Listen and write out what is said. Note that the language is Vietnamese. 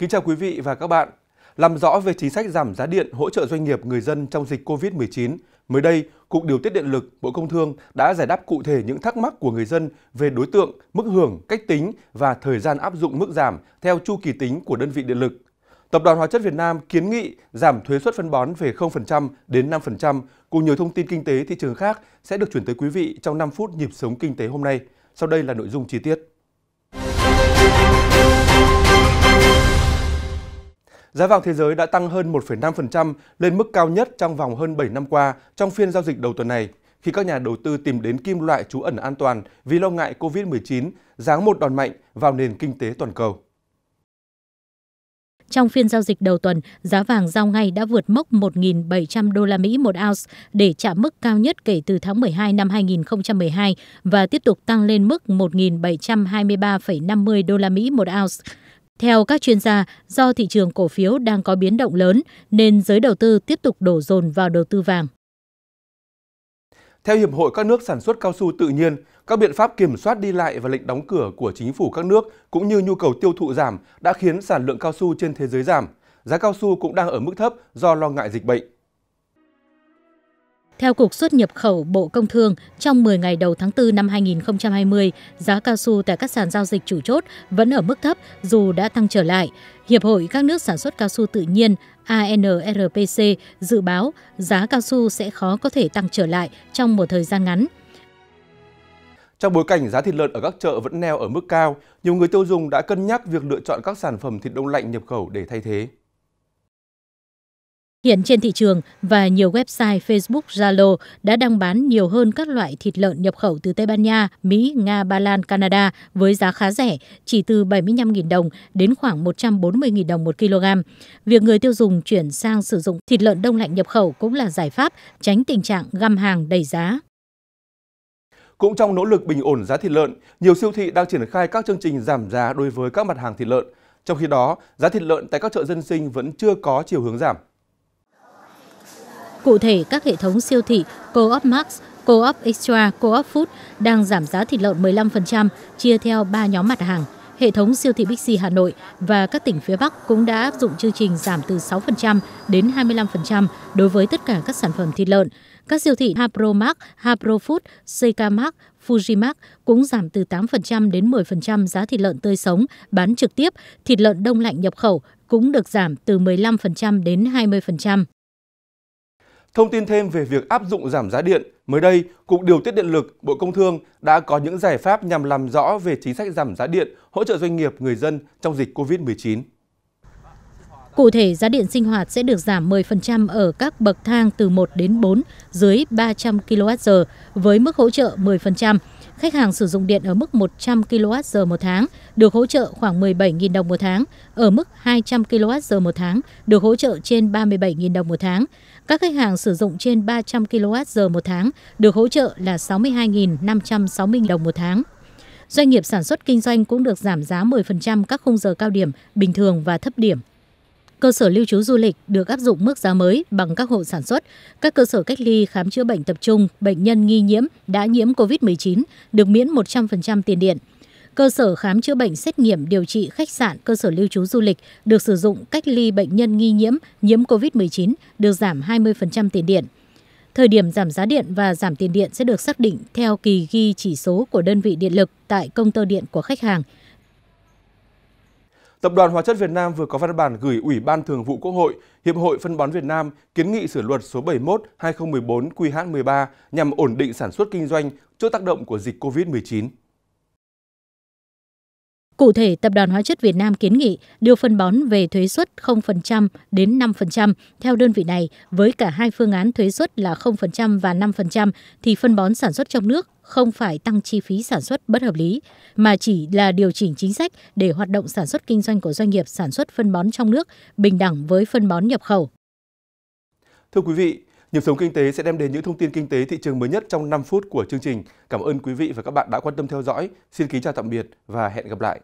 Kính chào quý vị và các bạn. Làm rõ về chính sách giảm giá điện hỗ trợ doanh nghiệp người dân trong dịch COVID-19, mới đây, Cục Điều tiết Điện lực, Bộ Công Thương đã giải đáp cụ thể những thắc mắc của người dân về đối tượng, mức hưởng, cách tính và thời gian áp dụng mức giảm theo chu kỳ tính của đơn vị điện lực. Tập đoàn Hóa chất Việt Nam kiến nghị giảm thuế suất phân bón về 0% đến 5%, cùng nhiều thông tin kinh tế thị trường khác sẽ được chuyển tới quý vị trong 5 phút nhịp sống kinh tế hôm nay. Sau đây là nội dung chi tiết. Giá vàng thế giới đã tăng hơn 1,5% lên mức cao nhất trong vòng hơn 7 năm qua trong phiên giao dịch đầu tuần này, khi các nhà đầu tư tìm đến kim loại trú ẩn an toàn vì lo ngại COVID-19 giáng một đòn mạnh vào nền kinh tế toàn cầu. Trong phiên giao dịch đầu tuần, giá vàng giao ngay đã vượt mốc 1.700 đô la Mỹ một ounce để chạm mức cao nhất kể từ tháng 12 năm 2012 và tiếp tục tăng lên mức 1.723,50 đô la Mỹ một ounce. Theo các chuyên gia, do thị trường cổ phiếu đang có biến động lớn nên giới đầu tư tiếp tục đổ dồn vào đầu tư vàng. Theo Hiệp hội các nước sản xuất cao su tự nhiên, các biện pháp kiểm soát đi lại và lệnh đóng cửa của chính phủ các nước cũng như nhu cầu tiêu thụ giảm đã khiến sản lượng cao su trên thế giới giảm. Giá cao su cũng đang ở mức thấp do lo ngại dịch bệnh. Theo Cục xuất nhập khẩu Bộ Công Thương, trong 10 ngày đầu tháng 4 năm 2020, giá cao su tại các sàn giao dịch chủ chốt vẫn ở mức thấp dù đã tăng trở lại. Hiệp hội các nước sản xuất cao su tự nhiên ANRPC dự báo giá cao su sẽ khó có thể tăng trở lại trong một thời gian ngắn. Trong bối cảnh giá thịt lợn ở các chợ vẫn neo ở mức cao, nhiều người tiêu dùng đã cân nhắc việc lựa chọn các sản phẩm thịt đông lạnh nhập khẩu để thay thế. Hiện trên thị trường và nhiều website Facebook, Zalo đã đăng bán nhiều hơn các loại thịt lợn nhập khẩu từ Tây Ban Nha, Mỹ, Nga, Ba Lan, Canada với giá khá rẻ, chỉ từ 75.000 đồng đến khoảng 140.000 đồng một kg. Việc người tiêu dùng chuyển sang sử dụng thịt lợn đông lạnh nhập khẩu cũng là giải pháp tránh tình trạng găm hàng đầy giá. Cũng trong nỗ lực bình ổn giá thịt lợn, nhiều siêu thị đang triển khai các chương trình giảm giá đối với các mặt hàng thịt lợn. Trong khi đó, giá thịt lợn tại các chợ dân sinh vẫn chưa có chiều hướng giảm. Cụ thể, các hệ thống siêu thị Co-op Max, Co-op Extra, Co-op Food đang giảm giá thịt lợn 15%, chia theo 3 nhóm mặt hàng. Hệ thống siêu thị Bixi Hà Nội và các tỉnh phía Bắc cũng đã áp dụng chương trình giảm từ 6% đến 25% đối với tất cả các sản phẩm thịt lợn. Các siêu thị Max, Hapromax, Haprofood, CKMax, Fujimax cũng giảm từ 8% đến 10% giá thịt lợn tươi sống bán trực tiếp, thịt lợn đông lạnh nhập khẩu cũng được giảm từ 15% đến 20%. Thông tin thêm về việc áp dụng giảm giá điện, mới đây, Cục Điều tiết Điện lực, Bộ Công Thương đã có những giải pháp nhằm làm rõ về chính sách giảm giá điện hỗ trợ doanh nghiệp, người dân trong dịch COVID-19. Cụ thể, giá điện sinh hoạt sẽ được giảm 10% ở các bậc thang từ 1 đến 4 dưới 300 kWh với mức hỗ trợ 10% khách hàng sử dụng điện ở mức 100 kWh một tháng được hỗ trợ khoảng 17.000 đồng một tháng, ở mức 200 kWh một tháng được hỗ trợ trên 37.000 đồng một tháng. Các khách hàng sử dụng trên 300 kWh một tháng được hỗ trợ là 62.560 đồng một tháng. Doanh nghiệp sản xuất kinh doanh cũng được giảm giá 10% các khung giờ cao điểm, bình thường và thấp điểm cơ sở lưu trú du lịch được áp dụng mức giá mới bằng các hộ sản xuất, các cơ sở cách ly khám chữa bệnh tập trung, bệnh nhân nghi nhiễm đã nhiễm COVID-19 được miễn 100% tiền điện. Cơ sở khám chữa bệnh xét nghiệm điều trị khách sạn, cơ sở lưu trú du lịch được sử dụng cách ly bệnh nhân nghi nhiễm nhiễm COVID-19 được giảm 20% tiền điện. Thời điểm giảm giá điện và giảm tiền điện sẽ được xác định theo kỳ ghi chỉ số của đơn vị điện lực tại công tơ điện của khách hàng – Tập đoàn Hóa chất Việt Nam vừa có văn bản gửi Ủy ban Thường vụ Quốc hội, Hiệp hội Phân bón Việt Nam kiến nghị sửa luật số 71-2014-QH13 nhằm ổn định sản xuất kinh doanh trước tác động của dịch COVID-19. Cụ thể, Tập đoàn Hóa chất Việt Nam kiến nghị đưa phân bón về thuế suất 0% đến 5% theo đơn vị này, với cả hai phương án thuế suất là 0% và 5% thì phân bón sản xuất trong nước không phải tăng chi phí sản xuất bất hợp lý, mà chỉ là điều chỉnh chính sách để hoạt động sản xuất kinh doanh của doanh nghiệp sản xuất phân bón trong nước bình đẳng với phân bón nhập khẩu. Thưa quý vị, Nhịp sống kinh tế sẽ đem đến những thông tin kinh tế thị trường mới nhất trong 5 phút của chương trình. Cảm ơn quý vị và các bạn đã quan tâm theo dõi. Xin kính chào tạm biệt và hẹn gặp lại.